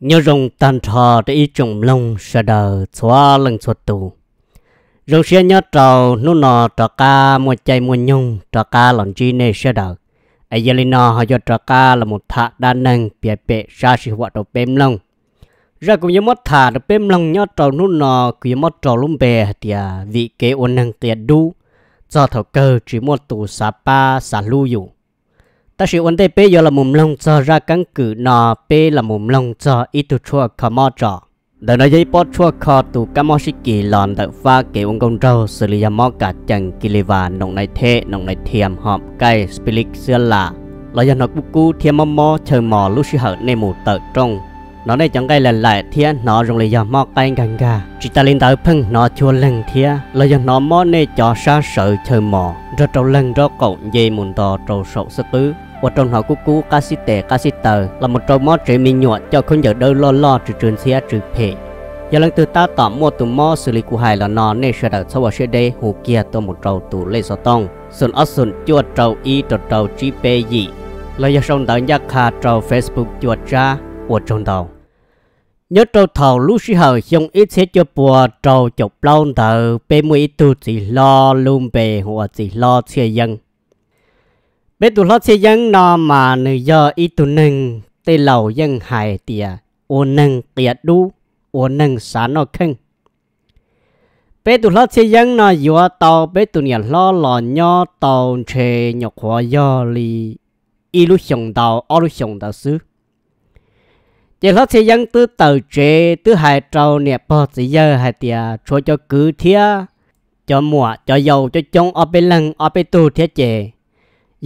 nhớ rồng tàn trò để ý trùng lông sẽ đờ xóa lần xuất tù rồng xe nhớ trầu nô nọ trò ca mua chay mua nhung trò ca lòng chi nê sẽ đờ ai giờ lên nọ họ cho trò ca là một thạ đa năng bịa bệ ra sự hoạt động bêm lông ra cũng như mất thả được bêm lông nhớ trầu nô nọ cũng như mất trầu lông bè thì à, vị kế ôn năng tiền đu do thầu cơ chỉ một tù xà pa xà lưu dụng ta sẽ vấn đề bé giờ là mồm lông cho ra căn cứ nọ bé là mồm lông cho ít tu chua khó mò trọ đợi nói dây bỏ chua khó tu cá mò sĩ kỳ lòn đợi pha kế ông công trâu xử lý mò cả chẳng kỳ lì và nồng này thế nông này thiềm họp cây spilic xưa là lo dân học cu thiềm mò mò chờ mò lúc sĩ hở nên mù tợ trong nó đây chẳng cái lần lại thiên nó dùng lấy dòng mò tay gần gà chỉ ta lên tới phăng nó chua lần thiên là dòng nó mò nè cho xa sợ chơi mò rồi trâu lần rồi cậu dây mùn to trâu sậu sơ tứ và trong họ của cú ca sĩ tệ ca sĩ tờ là một trò mó trẻ mình nhuộn cho không giờ đâu lo lo trừ trường xe trừ phê giờ lần từ ta tỏ mua tụ mò xử lý của hai là nó nên sẽ đợi sau vào sẽ đây hồ kia tôi một trâu tụ lê sọ tông sơn ớt sơn chua trâu y trâu trâu chi pê gì lời giờ xong đợi nhắc khá trâu facebook chua cha của trong đầu nhớ trâu thầu lúc sĩ hờ xong ít sẽ cho bùa trâu chọc lâu tờ bê mũi tu chỉ lo luôn bề hoặc chỉ lo xe dân bé tụ lót xe dân nó mà nữ giờ ít tụ nâng tê lầu dân hài tìa ô nâng tìa đu ô nâng xá nó khưng bé tụ lót xe dân nó dùa tàu bé tụ nhà lo lò nho tàu chê nhọc hóa do lì y lúc xong tàu ô lúc xong tàu xứ chỉ lót xe dân tư tàu chê tư hài trâu nè bò xe giờ hài tìa cho cho cứ thia cho mùa cho dầu cho chống ở bên lăng ở bên tu thia chê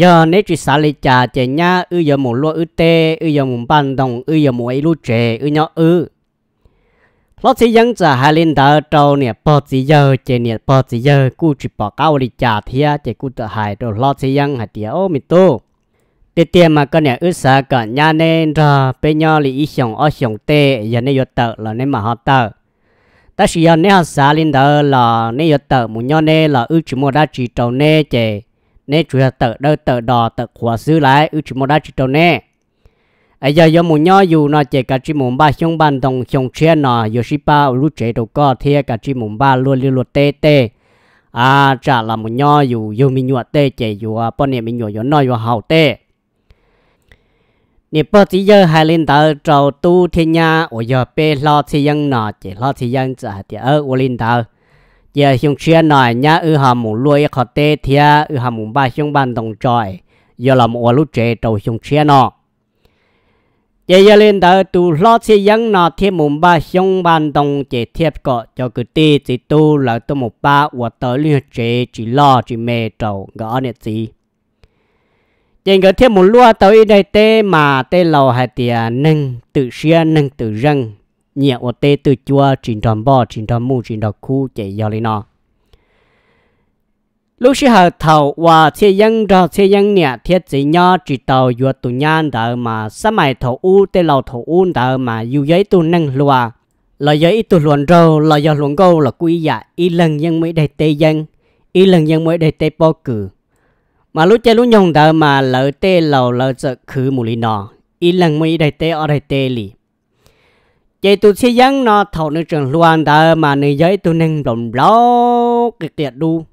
giờ nếu chỉ xả lì trà chè nha ư giờ một lúa ư tê ư giờ một ban đồng ư giờ một ấy lúa chè ư nhỏ ư lót xí dân trả hai lên tờ trâu nè bọt xí giờ chè nè bọt xí giờ cú chỉ bỏ cao lì trà thia chè cú tự hại rồi lót xí dân hại tía ô mì tu tê tê mà con nè ư xả cả nha nên ra bây nhau lì ý xong ở xong tê giờ nên vô tờ là nên mà họ tờ ta chỉ giờ nên họ xả lên tờ là nên vô tờ muốn nhau nên là ư chỉ mua đã chỉ trâu nè chè nên chúa tự đơ tự đò tự khóa sư lại ưu chỉ một đá chỉ đầu nè ai giờ giờ muốn nhò dù nó chỉ cả chỉ muốn ba xong bàn đồng xong chuyện nó giờ chỉ ba lúc chế đầu có thiệt cả chỉ muốn ba luôn luôn luôn tê tê à chả là muốn nhò dù dù mình nhụa tê chỉ dù à bọn này mình nhụa giờ nói giờ hậu tê nè bớt chỉ giờ hai linh tờ trầu tu thiên nhà ở giờ bê lo thì dân nó chỉ lo thì dân chả thì ở ở linh tờ giờ chúng chia nói nhá ư hà mù lôi khó tê thia ư hà mù ba chúng bàn đồng trọi giờ là một lúc trẻ trâu chúng chia nọ giờ giờ lên đó tu lo xe dân nọ thêm mù ba chúng bàn đồng chế thiệp cọ cho cứ tê chỉ tu là tu một ba và tới liên trẻ chỉ lo chỉ mê trâu gõ nè gì chính cái thêm một lúa tới đây tê mà tê lầu hai tiền nâng tự xia nâng tự răng nhẹ ở tê từ chua trình tròn bò trình tròn mù trình tròn khu chạy gió lên nó lúc xưa hậu thầu và xe dân rồi xe dân nhẹ thiết chỉ nhớ chỉ tàu vừa tụ nhan đỡ mà sắm mày thầu u tê lầu thầu u đỡ mà dù giấy tụ năng lùa là giấy tụ luận râu là do luận câu là quý dạ y lần dân mới đầy tê dân y lần dân mới đầy tê bao cử mà lúc chơi lúc nhông đỡ mà lỡ tê lầu lỡ sợ khứ mù lì nọ y lần mới đầy tê ở đầy tê lì chị tôi xe dân nó thầu nơi trường loan ta mà nơi giấy tôi nên rộng ló kịch liệt đu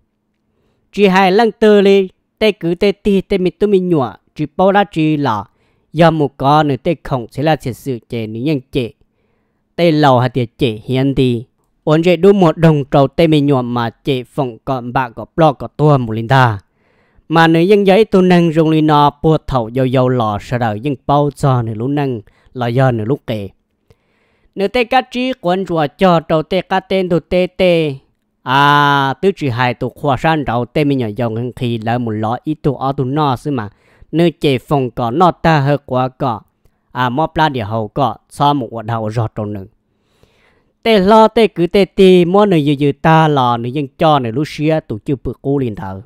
chỉ hai lần tơ li tay cứ tay ti tay mi tôi mi nhọ chỉ bao la chỉ là do một con nơi tay không sẽ là sự sự chị nữ nhân chị tay lầu hay tiệt chị hiền đi ổn chị đu một đồng trầu tay mi nhọ mà chị phụng còn bạc có lo có tua một linh ta mà nơi dân giấy tôi nên dùng li nó buộc thầu dầu dầu lò sợ đời dân bao cho nơi lũ năng là do nơi lúc kề nếu tê cá trí quân rùa cho đầu tê cá tên đồ tê tê à tứ chỉ hai tụ khoa san đầu tê mình nhỏ dòng khi là một lõi ít tụ ở tụ nọ xí mà nếu chế phòng có nọ ta hơi quá có à mò pla địa hậu có so một quả đầu rọt trong nừng tê lo tê cứ tê tì mò nửa dư dư ta lò nửa dân cho nửa lúc xia tụ chưa bự cố liền thở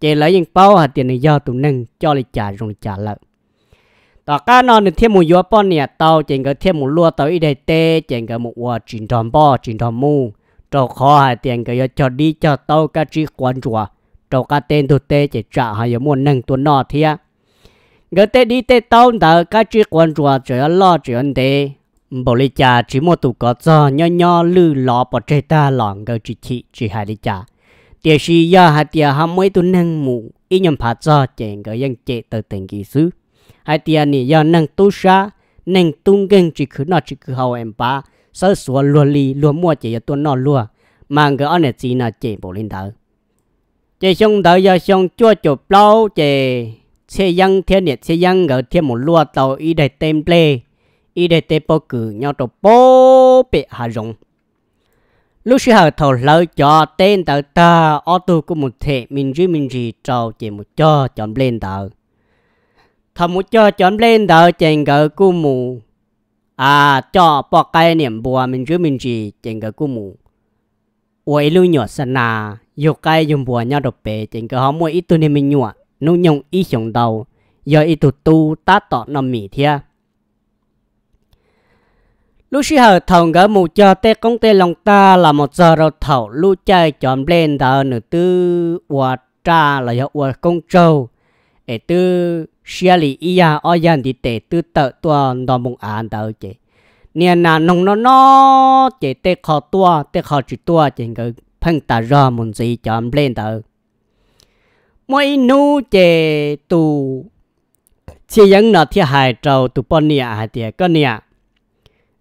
chế lấy dân bao hạt tiền này do tụ nâng cho lại trả rồi trả lợi đó cá nó thì thêm một yếu bón nè tàu chỉ có thêm một lúa tàu ít đầy tê chỉ có một quả chín tròn bò chín tròn mu trâu khó hai tiền cái cho đi cho tàu cá chỉ quan chùa trâu cá tên tụt tê chỉ trả hai yếu muốn nâng tuần nọ thì á đi tê tàu tàu cá chỉ quan chùa chỉ lo chỉ ăn tê bộ cha chỉ một tụ có cho nho nho lư lọ bỏ chơi ta lỏng cái chỉ chỉ hai lý cha tiệt sĩ hai tiệt ham mấy tuần nâng mù ít nhầm phá cho chỉ cái yên chế tới tình kỳ xứ hai tiền nị giờ nâng tu sa nâng tung gần chỉ cứ nó chỉ cứ hao em ba sơ sủa lúa li lúa mua chỉ giờ tuần nó lúa mang người anh này chỉ là chỉ bộ lên đầu chỉ xong đầu giờ xong chua chụp lâu chỉ xe dân thiên nhiệt xe dân ở thiên một lúa tàu y đầy tem lê y đầy tê bò cử nhau tàu bố bị hạ rộng lúc xưa hầu thầu lợi cho tên tàu ta ô tô của một thể mình duy mình gì trâu chỉ một cho chọn lên tàu thầm một cho chọn lên đỡ chèn gỡ cú mù à cho bỏ cái niệm bùa mình chứ mình chỉ chèn gỡ cú mù ôi lưu nhỏ sân nà dù cái dùng bùa nhau độc bể chèn gỡ hóm mỗi ít tu nên mình nhọ nụ nhung ít sống đầu giờ ít tu tu tá tọ nằm mỉ thia lúc xí hờ thầu gỡ mù cho tê công tê lòng ta là một giờ rồi thầu lu chơi chọn lên đỡ nửa tư ua trà là hiệu ua công trâu để tư xia li iya o yan di te tu tờ tua nó mong an đâu chị nè nà nông nó nó chị te khó tua te khó chỉ tua chị ngờ phân ta ra muốn gì cho em lên đâu mỗi nu chị tu chỉ những nó thì hại trâu tu bọn nè hại tiệt có nè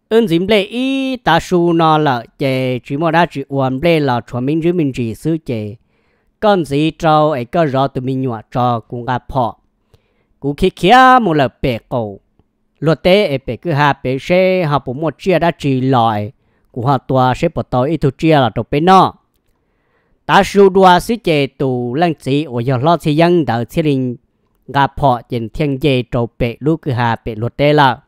ơn dìm lệ ý ta su nó là chị chỉ mà đã chỉ uốn lệ là cho mình chứ mình chỉ sư chị con gì trâu ấy có rõ từ mình nhỏ trò cũng gặp họ cú khi kia một là bè cầu luật tế ở bè cứ hà bè xe học bố một chia đã chỉ lại cú họ tòa sẽ bỏ tàu ít thu chia là đầu bên nó ta sưu đua sĩ chế tù lăng chỉ ở giờ lo thì dân đạo thì linh gặp họ trên thiên chế đầu bể lúc cứ hà bể luật tế là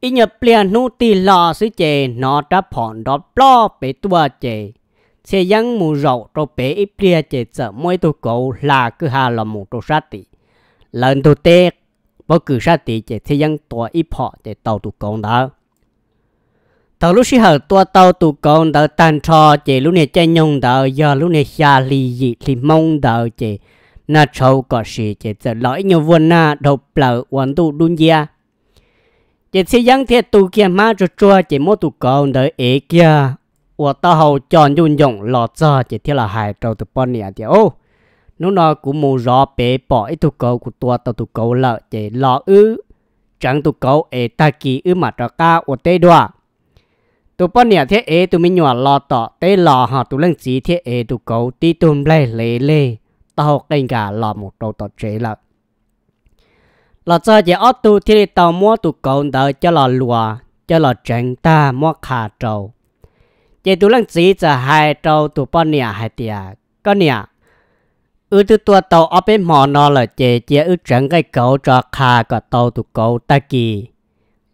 ít nhập liền nụ tì lò sĩ chế nó đã phỏng đó lo bể tua chế sẽ dân mù rậu đầu bể ít liền chế sợ mỗi tụ cầu là cứ hà là mù tụ sát tì lần đầu tiên bất cứ sao thì chỉ thấy dân tua ít họ để tàu tụ công đó tàu lúc xí hở tua tàu tụ công đó tan trò chỉ lúc này chơi nhung đó giờ lúc này xa lì dị thì mong đó chỉ na trâu có gì chỉ giờ lỗi nhiều vốn na đầu bờ quan tụ đun gia chỉ thấy dân thiệt tụ kia mà cho chua chỉ mỗi tụ công đó ấy kia 我到后转用用老早，就贴了海州的半年的哦。nó nó cũng mù rõ bể bỏ ít tụ cầu của tua tàu tụ cầu lợ để lọ ư chẳng tụ cầu ế ta kỳ ư mà trò ca ở tê đòa tụ bọn nhà thế ế tụ mình nhỏ lọ tọ tê lọ họ tụ lăng gì thế ế tụ cầu tí tùm lê lê lê tàu kênh cả lọ một đầu tọ chế lợ lọ cho dễ ớt tụ thì tàu mua tụ cầu đợi cho lọ lùa cho lọ tránh ta mua khả trâu chế tụ lăng gì cho hai trâu tụ bọn nhà hai tiệt có nhà ư tu tua tàu ở bên mỏ nó là chè chè ư chẳng cái cậu cho khà cả tàu tụ cầu ta kì.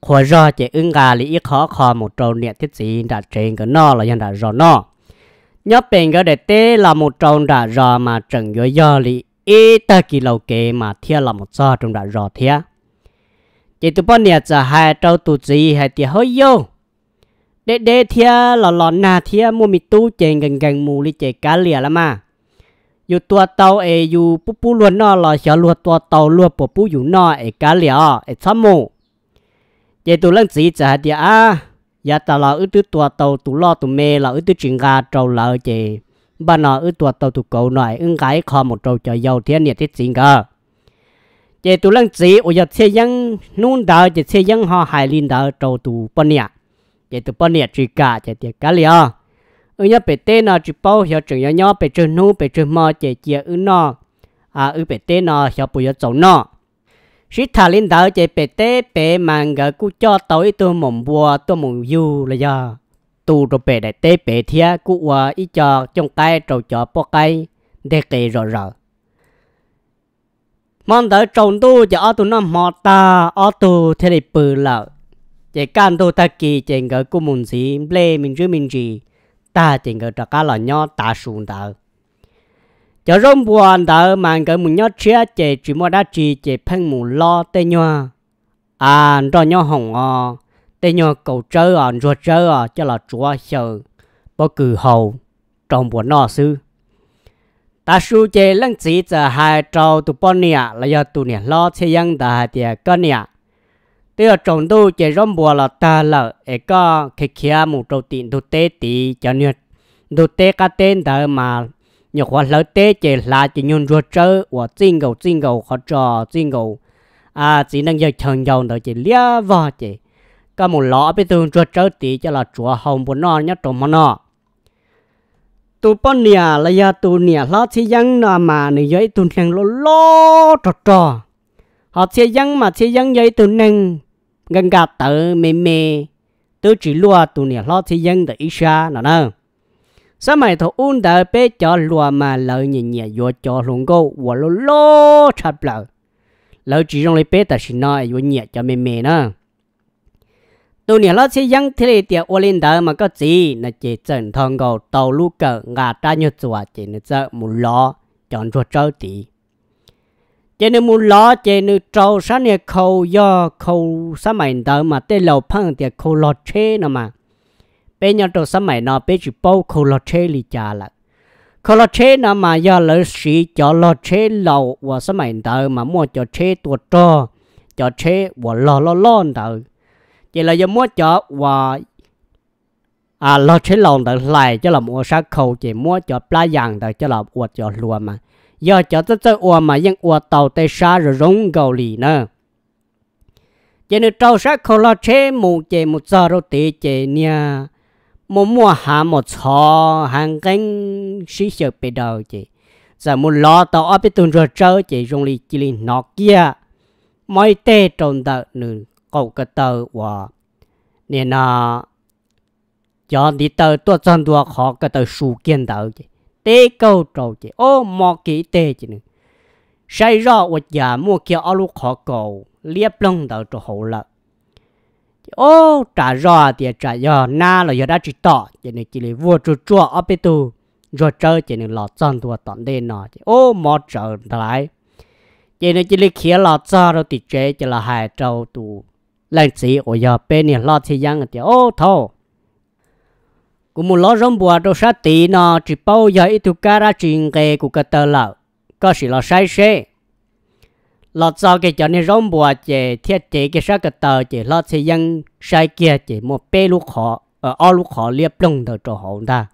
khó rõ chè ưng gà lý ít khó khó một trâu niệm thiết gì đã trên cái nó là nhân đã rõ nó nhớ bình cái để tế là một trâu đã rõ mà chẳng do do lý ít ta kì lâu kê mà thia là một do trong đã rõ thia chỉ tụ bao niệm giờ hai trâu tụ gì hai tia hơi yêu để để thia là lọ na thia mua mì tu chè gần gần mù lý chè cá lìa lắm mà อยู่ตัวเตาเออยู่ปุ๊ปูล้วนนอหล่อเสียลัวตัวเตาลัวปุ๊ปูอยู่นอเอกาเหลียเอชั่วโมเจตุเรื่องสีจะเดียอ่ะยาตาเราอึดตัวเตาตุล่อตุเมเราอึดจิงกาเจ้าเราเจบ้านเราอึดตัวเตาตุเก่าหน่อยอึ้งไก่คอหมดเจ้าจะยาวเทียนเนี่ยที่จริงก็เจตุเรื่องสีอุยเชยังนู่นดาวเจเชยังหอหายลินดาวเจ้าตุปเนี่ยเจตุปเนี่ยจิกาเจเดียกาเหลีย ở nhà bể tê nó chụp bao hiểu chữ nhau bể chữ nô bể chữ mò chè chè ư nó à ư bể tê nó hiểu bùi hiểu chồng nó sĩ thà linh đầu chè bể tê bể mang gỡ cú cho tối tôi mộng bùa tôi mộng du là do tu đồ bể đại tê bể thia cú qua ý cho trong cây trầu cho bao cây để kề rõ rõ mong đợi trồng tu cho ở tu nó mò ta ở tu thế này bự lợ chỉ can tu ta kỳ chỉ gỡ cú mồm gì lê mình chứ mình gì ta chỉ có cho cá là nhỏ ta xuống đó cho rong buồn đó mà cái mùng nhỏ chia chỉ chỉ mua đá chỉ chỉ phân mùng lo tê nhỏ à cho nhỏ hồng à tê nhỏ cầu chơi à ruột chơi à cho là chúa sợ bao cử hầu trong buồn nọ sư ta su chế lăng chỉ giờ hai trâu tụ bọn nè là do tụ nè lo chơi yang ta thì con nè tôi ở trồng đâu chỉ rong bùa là ta là ấy có khi kia một trâu tiền đồ tế tí cho nên đồ tế cái tên đó mà nhiều khoa lỡ tế chỉ là chỉ nhon ruột chơi và xin gầu xin gầu khó trò xin gầu à chỉ năng giờ chồng dầu đó chỉ lia vò chỉ có một lọ bây giờ ruột chơi tí cho là chùa hồng bún nọ nhất trồng mà nọ tu bốn nia là giờ tu nia lo chỉ giăng nọ mà nửa giấy tu thiang lo lo trò trò họ chia dân mà chia dân dây tụ nâng gần gạt tự mê mê tớ chỉ lùa tụ nè lo chia dân từ isha nọ nè sao mày thổ un đờ bê cho lùa mà lợi nhìn nhẹ vô cho luôn cô và lô lô chặt lợ lợi chỉ trong lấy bê ta xin nói vô nhẹ cho mê mê nè tụ nè lo chia dân thế này tiệt ô lên đờ mà có gì là chỉ chân thằng gầu tàu lũ cờ ngà ta như chuột chỉ là chợ mù lo chọn chuột trâu tí chế nên muốn lo chế nên trâu sa nè khâu do khâu sa mày tớ mà tới lâu phăng thì khâu lọt chê nó mà bây giờ trâu sa mày nó bé chỉ bao khâu lọt chê lì chà là khâu lọt chê nó mà do lỡ sĩ cho lọt chê lâu và sa mày tớ mà mua cho chê tuột trò cho chê và lo lo lo tớ chỉ là do mua cho và à lọt chế lâu tớ lại cho là mua sa khâu chỉ mua cho pla vàng tớ cho là uột cho luôn mà giờ cho tới, tớ ua mà yên ua tàu tê xa rồi rong gầu lì nè chế nữ trâu xa khổ lo chế mù chế mù cho rô tê chế nha mù mua hạ mù chó hàng cánh xí sợ bê đầu chế giờ mù lo tàu ở bê tùn rồi trâu chế rong lì chì lì nọ kia mấy tê trồn tờ nữ cậu cơ tờ ua nè nà cho đi tờ tuột chân tuột khó cơ tờ sù kiên tờ chế tê câu trâu chị ô mò kỹ tê chị nữa sai rõ vật giả mua kia ở lúc khó cầu liếp lông đầu cho hậu lợ ô trả rõ thì trả giờ na là giờ đã chỉ tỏ chị này chỉ là vua chúa chúa ở bên tu rồi chơi chị này lọt chân thua tận đê nọ chị ô mò trở lại chị này chỉ là khía lọt chân rồi thì chế chỉ là hai trâu tu lên sĩ ở giờ bên này lọt thì giang thì ô thôi cũng một lo rong bùa đồ sát tí nó chỉ bao giờ ít tu ra chuyện nghề của cái tờ lợ có sự lo sai xe lọt sau cái chỗ này rong bùa chỉ thiết chế cái sát cái tờ chỉ lọt xây dân sai kia chỉ một bê lúc họ ở ờ, ao lúc họ liệp lông đầu cho họ ta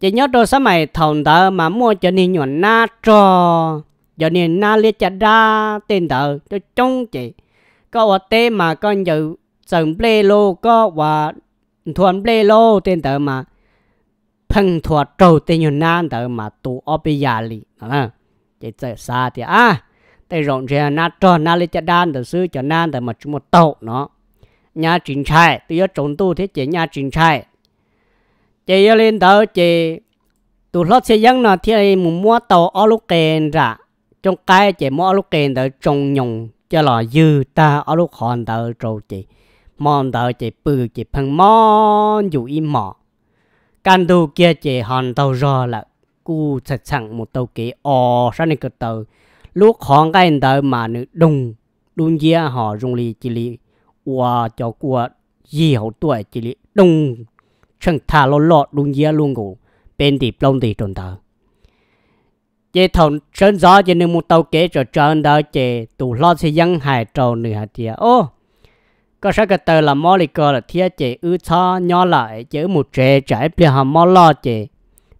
chỉ nhớ đồ sao mày thòng tờ mà mua cho nên nhuận na cho giờ nên na liệt chả ra tên tờ cho trông chỉ có ở tê mà con giờ sừng bê lô có và thuần ple lô tên tờ mà phân thua trâu tên nhu nan tờ mà tu ở bây giờ lì à chỉ tờ xa thì à tây rộng ra na cho na lấy cho đan tờ sư cho nan tờ mà chúng một tàu nó nhà chính trai tôi ở trốn tu thế chỉ nhà chính trai chỉ lên tờ chỉ tụ lót xe dân nó thì mù mua tàu ở lúc kèn ra trong cái chỉ mua ở lúc kèn tờ trồng nhung cho là dư ta ở lúc hòn tờ trâu chỉ mong đợi chị bự chị phăng mòn dù im mỏ can đồ kia chị hòn tàu rò là cú chặt chẳng một tàu kế ò ra nên cực tàu lúc hòn cái đợi mà nữ đùng đun dĩa họ dùng lì chỉ lì qua cho qua gì hậu tuổi chỉ lì đùng chẳng thà lo lọt đun dĩa luôn ngủ bên thì plong thì trồn tàu chế thằng sơn gió chế nên một tàu kế trở trơn đợi chị tụ lo sẽ dân hài trầu nửa hạt tiệt ô có sao cái tờ là molecule là thiết chế ư cho nhỏ lại chữ một trẻ trái bia hàm mò lo chế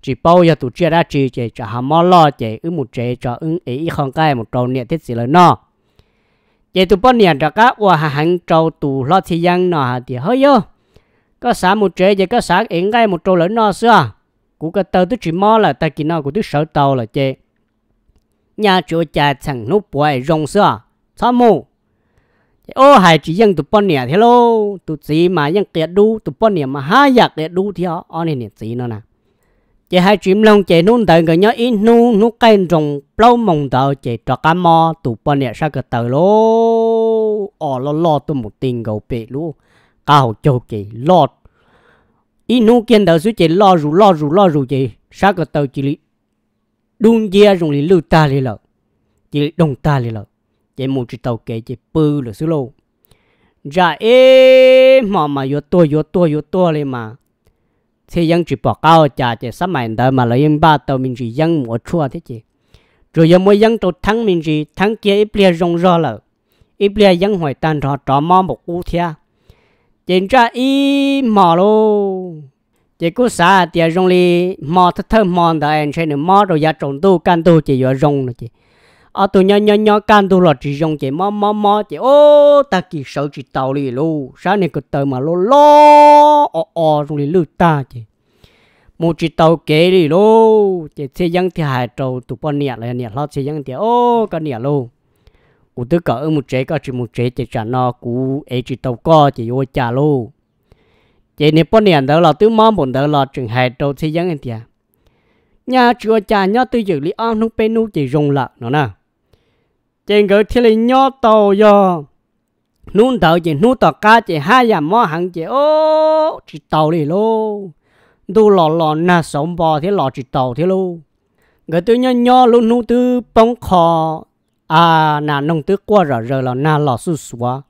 chỉ bao giờ tụi chia ra chỉ chế cho hàm mò lo chế ư một trẻ cho ứng ý không cái một trâu niệm thiết gì lời nó chế tụi bao niệm cho các hoa hàng trâu tụ lo thi giang nọ thì hơi yo có xã một trẻ chế có xã ứng cái một trâu lớn nó xưa của cái tờ tôi chỉ mò là ta kỳ nó của tôi sợ tàu là chế nhà chỗ cha chẳng nút bụi rong xưa sao mù ô hai chỉ dân tụ bọn nè thế lô tụ chỉ mà dân kẹt đu tụ bọn nè mà hai giặc kẹt đu thì họ ở nên chỉ nó nè chỉ hai chim long chỉ nôn tới người nhớ ít nu nu cây trồng lâu mong tờ chỉ cho cá mò tụ bọn nè sao cái tờ lô ở lo lo tụ một tiền gầu bể lô, cao châu chỉ lo ít nu kiên tờ suy chỉ lo rù lo rù lo rù chỉ sao cái tờ chỉ đun dê dùng lì lưu ta lì lợ chỉ đồng ta lì lợ chế mù chỉ tàu kế chế bự là xứ lô ra ê mà mà yo to yo to yo to lên mà thế dân chỉ bỏ cao chả chế sắm mày đời mà lấy yên ba tàu mình chỉ dân mua chua thế chị rồi giờ mỗi dân tàu thắng mình chỉ thắng kia ít bia rong rõ là ít bia dân hỏi tan rõ trò mò một u thia trên ra ý mò lô chỉ có xa thì rong li mò thơ thơ mòn đời anh sẽ nữa mò rồi giờ trồng tu can tu chỉ giờ rong nữa chị à tôi nhau nhau nhau can tôi là chỉ dùng chỉ mò mò mò chỉ ô ta kỳ sợ chỉ tàu lì lù sáng nay cứ tới mà lô lô o o rồi lì lù ta chỉ một chỉ tàu kế lì lô chỉ xây dựng thì hải trâu tụi bọn nhẹ là nhẹ lo xây dựng thì ô cái nhẹ lô cụ tức cỡ một chế có chỉ một chế chỉ trả nó cụ ấy chỉ tàu co chỉ vô trả lô chỉ nếu bọn nhẹ đó là tứ mò bọn đó là trường hải trâu xây dựng thì nhà chùa trả nhau tư dự lý ăn không bên nu chỉ dùng lại nó nè trên cái thiên lý nhỏ tàu giờ nút tàu chỉ nút tàu cá chỉ hai giờ mò hàng chỉ ô chỉ tàu đi lô đu lò lò na sống bò thế lò chỉ tàu thế lô người tôi nhớ nhỏ luôn nút tư bông kho à nà nông tư qua rồi rồi là na lò su xóa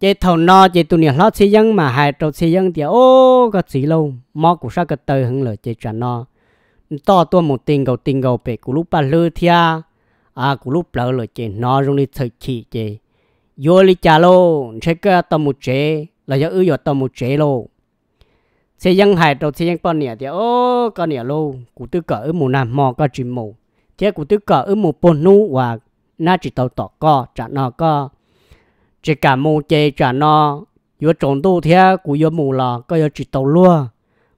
chế thầu no chế tụi nhỏ lót xây dân mà hai trâu xây dân thì ô có gì lâu mò cũng sao cái tơi hứng lời chế trả no to to một tình cầu tình cầu về của lúc ba lư thia à cũng lúc lỡ rồi chị nói trong đi thời chị chị vô đi trả lô sẽ cái tâm một chế là do ư do tâm một chế lô sẽ dân hải đầu sẽ dân con nè thì ô con nè lô cụ tư cỡ mù nam mò có chìm mù chế cụ tư cỡ mù bồn nu và na chỉ tàu tỏ co trả nó co chỉ cả mù chế trả nó vô trốn tu thế cụ vô mù là có vô chỉ tàu lua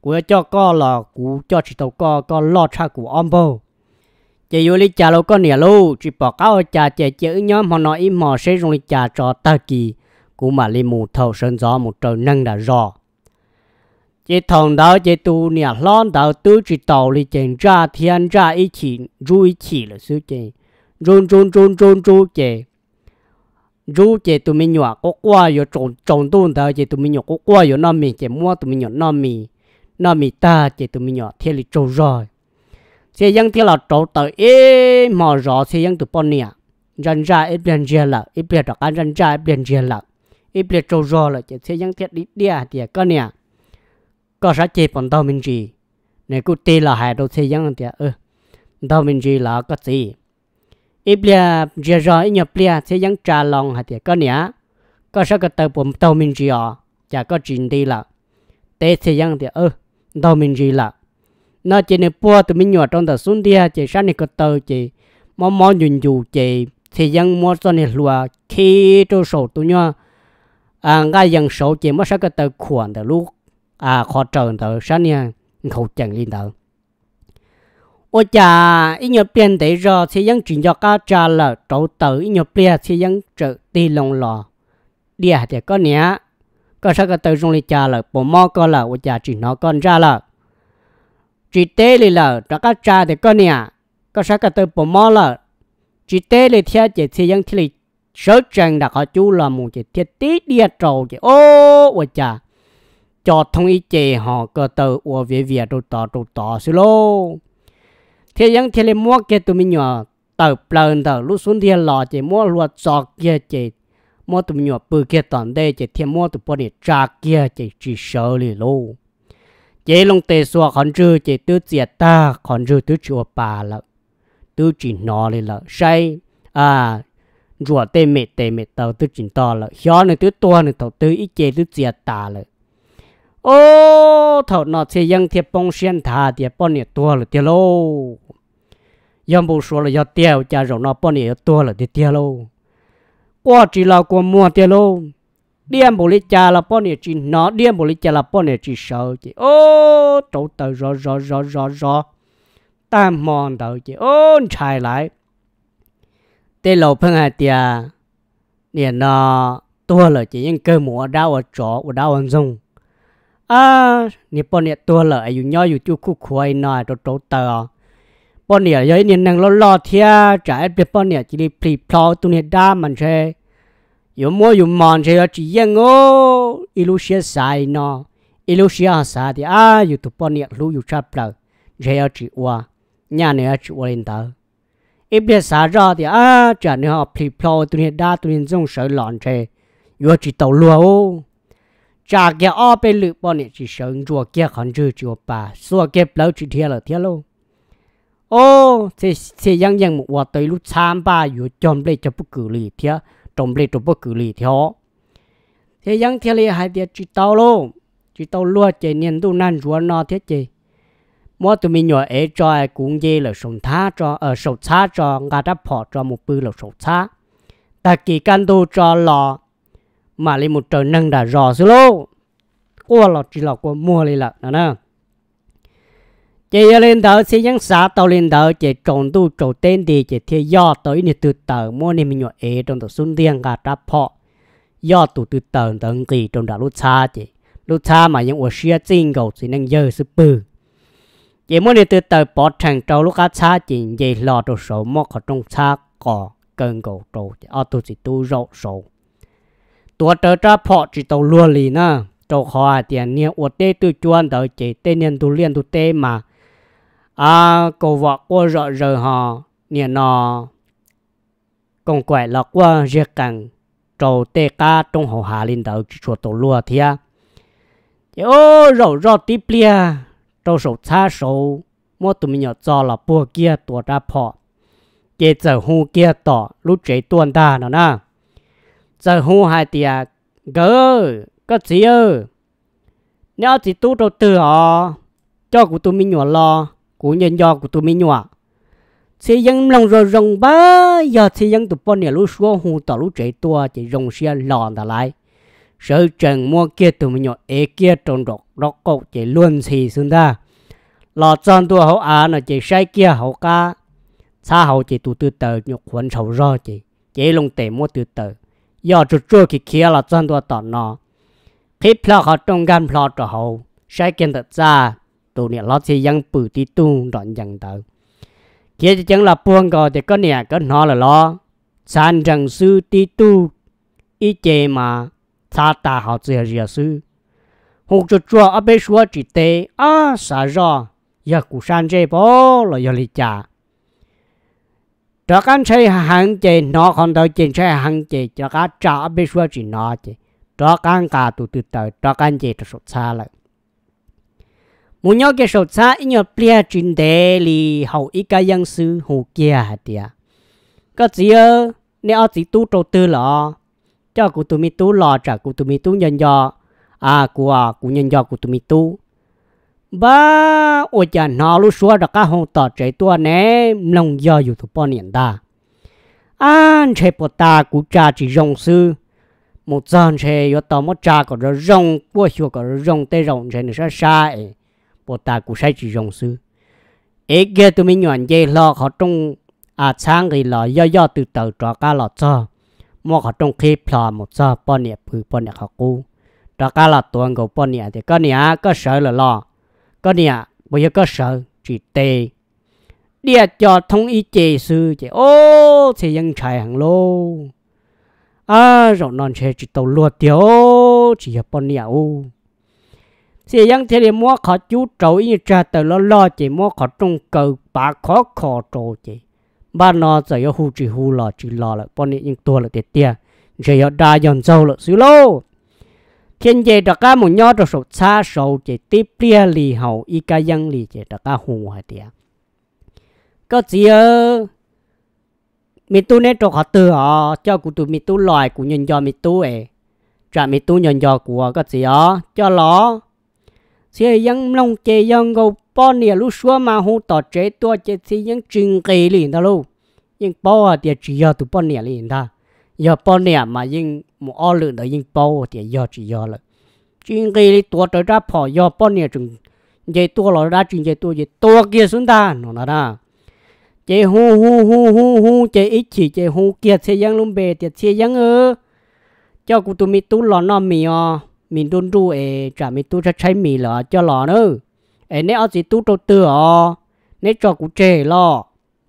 cụ cho co là cụ cho chỉ tàu co co lo cha cụ ombo chị yêu lý cha lô có nè lô chỉ bỏ cáo cha chị chữ nhóm họ nói im mò sẽ dùng lý cha cho ta kỳ cũng mà li mù thầu sơn gió một trời nâng đã rõ chị thằng đó chị tu nè lon đầu tư chỉ tàu lý chèn ra thiên ra ý chỉ ru ý chỉ là sư chị run run run run run chị ru chị tụi mình nhỏ có qua yo trộn trộn tuôn đó chị tụi mình nhỏ có qua yo nam mì chị mua tụi mình nhỏ nam mì nam mì ta chị tụi mình nhỏ thiên lý trâu rồi thế dân thì là trâu tới ế mà rõ thế dân từ bọn nè dân ra ít biển chia là ít biển đặc ăn dân ra ít biển chia là ít biển trâu rõ là thế dân thiệt đi đi à thì à, có nè có sao chế bọn tao mình gì này cứ tê là hai đầu thế dân thì ơ ừ. tao mình gì là có gì ít biển chia rõ ít nhập biển thế dân trà lòng hay thì có nè có sao cái tàu bọn tao mình gì à chả có chuyện đi là tê thế dân thì ơ ừ, tao mình gì là nó chỉ nên bua từ mình nhỏ trong thời xuân đi chỉ sáng này có tờ chỉ mò mò nhún dù chỉ thì dân mua cho nên lùa khi cho sổ tụi nhau à ngay dân sổ chỉ mất sáng cái tờ khoản từ lúc à khó trời từ sáng này không chẳng liên tờ ôi cha ít nhiều tiền để rồi thì dân chuyển cho các cha là trâu tờ ít nhiều tiền thì dân trợ đi lòng lò đi à thì có nhé có sao cái tờ trong này cha là bộ mò có là ôi cha chỉ nó con ra là chỉ tế lì lờ, cho các cha thì con nè có sao cái từ bỏ mò lờ. chỉ tế lì theo chỉ Thi dân thì lì sớ chân đã có chú là một chỉ thiết tí đi trầu chỉ ô ôi cha cho thông ý chế họ cơ từ ô về việc đồ tỏ đồ tỏ xí lô Thi dân thì lì mua cái từ mình nhỏ từ plần từ lúc xuống thi lò chỉ mua luật cho kia chỉ mua từ mình nhỏ bự kia toàn đây chỉ thiên mua từ bọn này cha kia chỉ chỉ sợ lì lô chế long tê xua còn chưa chế tư diệt ta còn chưa tư chùa bà là tư chỉ nó lên là say à rùa tê mệt tê mệt tàu tư chỉ to là hió này tư to này thầu tư ít chế tư diệt ta là ô thầu nó sẽ ยัง thiệp bông xuyên thà thiệp bông này to là thiệp lô yam bù xua là yao tiêu cha rồi nọ bông này to là thiệp lô qua chỉ là qua mua thiệp lô điên bồ lì cha là bọn này chỉ nó điên bồ lì cha là bọn này chỉ sợ chị ô chỗ tờ rò rò rò rò rò tam mòn tờ chị ôn chạy lại tê lầu phân hai tia liền nó tua là chị những cơ mùa đau ở chỗ ở đau ở dùng à nè bọn này tua là ở nhỏ ở chú khu khuấy nòi chỗ chỗ tờ bọn này giới dưới nè năng lo lo thia trái biết bọn này chỉ đi plì plò tu nè đa mình chơi ยมัวยมันเจอจีงโงอิลูเนออิลูเชอยสัยที่อายุตุปนิยลูยุชาปลาเจาจีวะเนีเนี่ยจีวะินดาอิบเดสาจอที่อาจะเนี่ยพลิพลอยตุนิดาตุนิจงเสือหลังเชยัวจีตัวลัวโอจากแกอ้อเป็นลึกปนิจีเสือจักแกขันจีจีวปะส่วนแกปล่าจีเทียลเทียลโอ้เสียังยังมัวตัวลุชามปะอยู่จอมเล่จะปุกุลีเทีย trồng lê trồng bốc cử lì theo thế dân thế này hai tiệt chỉ tao lô chỉ tao lúa chế niên tu nan rùa nó thế chế mỗi tụi mình nhỏ ấy cho cũng dễ là sống thá cho ở ờ, sống thá cho ngã đáp họ cho một bữa là sống thá ta kỳ can tu cho lò mà lên một trời nâng đã rò xí lô qua lò chỉ lò qua mua lên là nè chị lên đầu xin nhắn xã tàu lên đầu chị trồng tu trồng tên thì chị theo do tới nè từ tờ mua nè mình nhọ ế trong tổ xuân riêng cả trà phọ do tụ từ từ tận kỳ trong đã lúc xa chị lúc xa mà những ổ xia chinh cầu thì năng dơ sư bư chị mua nè từ từ bỏ thằng trâu lúc cá xa chị dây lò trâu số mò khỏi trong xa cỏ cần cầu trâu chị ở tụ chỉ tu rộ số, tua trâu trà phọ chỉ tàu luôn lì nè trâu khó à tiền nè ổ tê tu chuan đầu chị tên nhân tu liên tu tê mà à cầu vợ qua rợ rờ họ nè nọ còn quậy là qua riết càng trầu tê ca trong hồ hà linh đạo chùa tổ lúa thia thì ô rợ rò tiếp plia trầu sầu xa sầu mua tụi mình nhỏ cho là bùa kia tổ ra phọ chế giờ hu kia tỏ lúc chế tuần ta nó na giờ hu hai tia gỡ có gì ơ nếu chỉ tu đầu tư họ cho của tụi mình nhỏ lo của nhân do của tụi mình nhỏ chỉ dân lòng rồi rồng ba giờ chỉ dân tụi bọn này lúc xuống hù tỏ lúc chạy tua chỉ rồng xe lòn ta lại sợ trần mua kia tụi mình nhỏ ế kia trồng đọc đọc cột chỉ luôn xì xuống ta lò tròn tua hậu á nó chỉ sai kia hậu ca xa hậu chỉ tụi từ tờ nhục quấn sầu ro chỉ chỉ lông tệ mua từ tờ giờ chút chút kia kia là tròn tua tỏ nó khi plọ họ trong gan plọ cho hậu sai kia thật ra tụ nè lót xì dân bự tí tu đoạn dần tờ kia chỉ chẳng là buông gò thì có nè có nó là lo san rằng sư tí tu ý chế mà sa ta họ dìa dìa sư hùng chúa chua ở bên xua chỉ tê à xả rõ giờ cụ san chế bó là giờ lì chả cho các xe hàng chế nó còn đâu trên xe hàng chế cho các trả bên xua chỉ nó chế cho anh cả tụ từ tờ cho anh chế cho sụt xa lại mu nhau cái số cha ít nhau bia chuyện đề li hậu ít cái dân sư hồ kia đi có gì ơ nếu chỉ tu trâu tư lọ cho cụ tu mi tu lọ trả cụ tu mi tu nhân do à cụ à cụ nhân do cụ tu mi tu ba ôi cha nó lúc xưa đã cả hồng tỏ trẻ tua nè lòng do dù tụi bao niệm ta anh chế bộ ta cụ cha chỉ rong sư một dân chế yo tao một cha có rồi rong qua xưa có rồi rong tê rong chế nữa sai bộ ta cũng sai chỉ rong sư ấy kia tụi mình nhận dây lo họ trong à sáng thì lo do do từ từ trò cá lo cho mua họ trong khi phò một cho bao nè phứ bao nè họ cú trò cá lo tuần của bao nè thì có nè có sợ là lo có nè bây giờ có sợ chỉ tê địa cho thông ý chế sư chế ô thì dân chạy hàng lô à rồi non chế chỉ tàu lúa tiêu chỉ hợp bọn nè ô sẽ dân thế thì mua khó chú trâu ý cha từ lo lo chỉ mua khó trung cầu bà khó khó trâu chị ba nó giờ yêu hù chỉ hù lo chị lo là bọn này những tua là tiệt tiệt giờ yêu đa dần sâu là xứ lô thiên chế đặc ca một nhau đặc sầu xa sầu chỉ tiếp bia lì hậu ý ca dân lì chị đặc ca hù hay tiệt có gì ơ mi tu nè trọc họ từ họ cho cụ tụ mi tu loài cụ nhân do mi tu ấy trả mi tu nhân do của có gì ó cho ló chế yang long chế yang gấu bao nhiêu lúc xưa mà hú tỏ chế tua chế chế yang trình kỳ lì đó luôn nhưng bao à thì chỉ do tụ bao nhiêu lì ta giờ bao nhiêu mà nhưng một ô lượng đó nhưng bao thì do chỉ do là trình kỳ thì tua tới ra phò do bao nhiêu chừng chế tua rồi ra trình chế tua chế tua kia xuống ta nó là đó chế hu hu hu hu hu chế ít chỉ chế hu kia chế yang luôn bề thì chế yang ơ cho cụ tụi mi tu lò nó mi à mình đun đu ấy, trả mình tu cho cháy mì lọ cho lọ nữa ê nếu gì tu trâu tư ờ nếu cho cụ trẻ lọ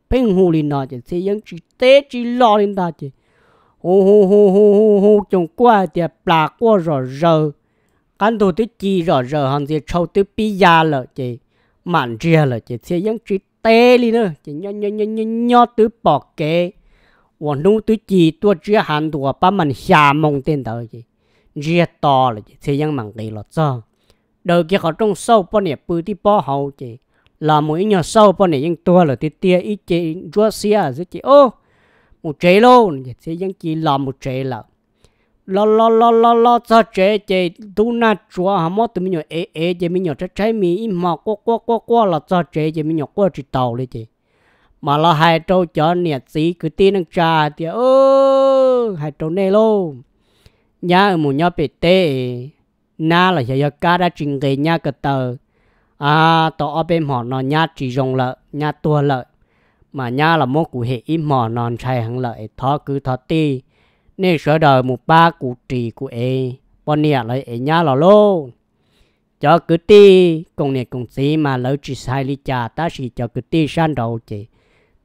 bên hồ lên nọ chỉ xây dựng chỉ tế chỉ lọ lên ta chỉ hô hô hô hô hô hô chúng qua thì bà qua rồi rồi căn đồ tới chi rồi rồi hàng gì trâu tới pi ya lợ chỉ Mặn chia lợ chỉ xây dựng chỉ tế lên nữa chỉ nho nho nho nho nho tới bỏ kế chưa đồ ba tiền tới 我弄对几多只寒多，把门下蒙点到去。ria to là chị thế yang mảng đi lọt cho đầu kia họ trông sâu bao nhiêu bự thì bao hậu chị là mỗi nhà sâu bao nhiêu yang tua là thì tia ít chị chúa xia rồi chỉ ô một chế lô chị thế yang chị là một chế là lo lo lo lo lo cho chế chế tu na chúa hả mốt tụi mình nhỏ ế ế chế mình nhỏ trái trái mì im mò qua qua qua qua là cho chế chế mình nhỏ qua chỉ tàu đấy chị mà là hai trâu cho nhiệt sĩ cứ tin năng trà thì ơ hai trâu nè luôn nhá ở một nhá bị tê na là giờ cá đã trình cái nhá cái tờ à tổ ở bên họ nó nhá chỉ rồng lợ nhá tua lợ mà nhá là mốt cụ hệ im mỏ non chạy hàng lợi thọ cứ thọ ti nên sợ đời một ba cụ trì cụ e, bọn nè lại ê nhá là lô cho cứ ti cùng nè cùng xí mà lỡ chỉ sai lý cha ta chỉ cho cứ ti san đầu chị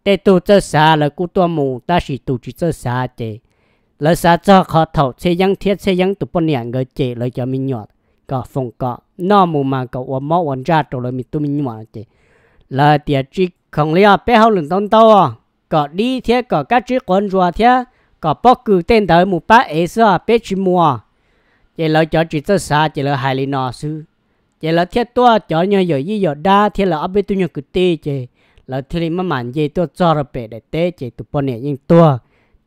tê tu chơi xa là cụ tua mù ta chỉ tu chỉ chơi xa chị lời sa cho khó thầu xe yang thiết xe yang tụ bọn nhạn người chế lời cho mình nhọt có phong có nó mù mà có ua mò ua ra trâu lời mình tụ mình nhọt chế lời tiệt chị không lý à bé hậu lưng tông tàu à có đi thế có các à, chị quân rùa thế có bóc cử tên tới mù ba ế sơ bé chị mua chế lời cho chị cho sa chế lời hài lý nọ sư chị lời thiết tua cho nhau giờ gì giờ đa thế là ở bên tụ nhau cứ tê chị lời thế mà mặn gì tua cho rồi bé đại tế chế tụ bọn nhạn nhưng tua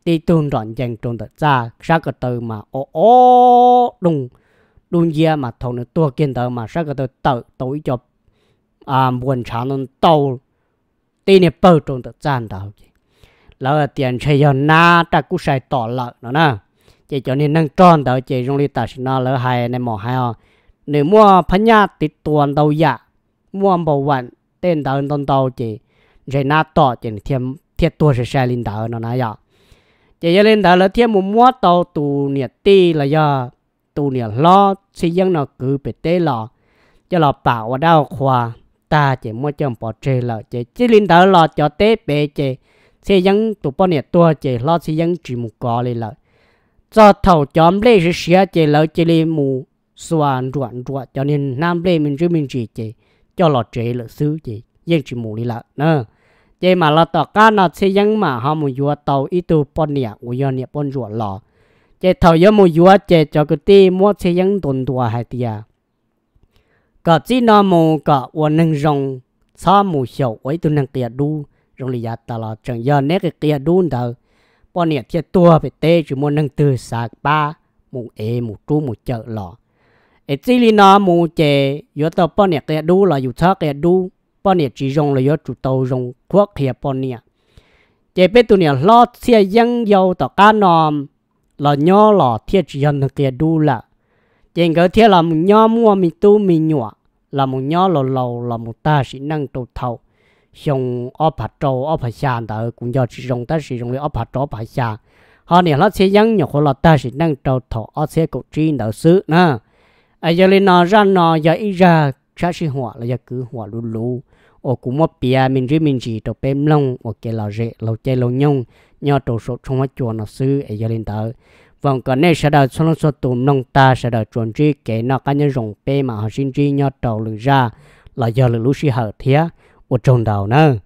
tí tuôn đoạn dành trốn tới ra ra cái từ mà ô ô đùng đùng dìa mà thầu nữa tua kiên tờ mà ra cái từ tự tối cho à buồn chán nên tàu tí nè bơ trốn tới gian đâu lỡ tiền chơi giờ na ta cũng sai tỏ lợ nữa nè chỉ cho nên nâng tròn tờ chỉ dùng đi ta xin nó lỡ hai này mỏ hai à nếu mua phá nhà thì tuần đầu dạ mua bảo vận tên tờ tông tàu chỉ rồi na tỏ chỉ thiêm thiệt tua sẽ sai linh tờ nó nãy giờ chỉ cho nên đó là thêm một mua tàu tù nhiệt ti là do tù nhiệt lo xây dựng nó cứ bị tê lọ cho lọ bảo ở đâu khoa ta chỉ mua chồng bỏ chơi là chỉ chỉ linh đó lọ cho tê bê chỉ xây dựng tụ bao nhiêu tua chỉ lo xây dựng chỉ một cò lên là cho thầu chọn lê sẽ xia chỉ lỡ chỉ lấy mù xoan ruộng ruộng cho nên nam lê mình chứ mình chỉ chỉ cho lọ chơi là xứ chỉ riêng chỉ mù này là nè vậy mà là tao cá nó xây dựng mà họ muốn vua tàu ít tu bốn nè uy nè bốn ruột lò vậy thầu yếu muốn vua chạy cho cái ti mua xây dựng tuần tua hay tiệt cả chỉ nó mù cả uốn nâng rong sao mù hiểu ấy tu nâng tiệt đu rong lì ta là chẳng giờ nét cái tiệt đu đâu bọn nè tiệt tua phải tê chỉ muốn nâng từ sạc ba mù ê mù tru mù chợ lò ấy chỉ nó mù chạy yếu tao bọn nè tiệt đu là yếu thắc tiệt đu bọn nè chỉ dùng là yếu chủ tàu dùng quốc thì bọn nè chế biết tụi nè lo xe dân giàu tỏ cá nòm là nhỏ lò thiết chỉ dân thực kia đu là chế cái thiết là một nhỏ mua mình tu mình nhỏ là một nhỏ lò lầu là một ta sĩ năng tụ thầu dùng ở phạt trâu ở phạt sàn đó cũng do chỉ dùng ta sử dụng ở phạt trâu phạt sàn họ nè nó xe dân nhỏ họ là ta sĩ năng tụ thầu ở xe cổ trí đầu xứ nè ai giờ lên nó ra nó giờ ra cha sĩ hỏa là giờ cứ hỏa lù lù ô cũng mất bia mình riêng mình chỉ đầu bém lông ô cái lò rễ lò chơi lò nhung nhờ tổ số trong mắt chùa nó sư ấy giờ lên tới vòng cái này sẽ đào nó số tụ nông ta sẽ đào chuẩn trí cái nó cá nhân rộng bê mà họ sinh trí nhờ đầu lừa ra là giờ lừa lũ sĩ hở thía ô trồng đầu nữa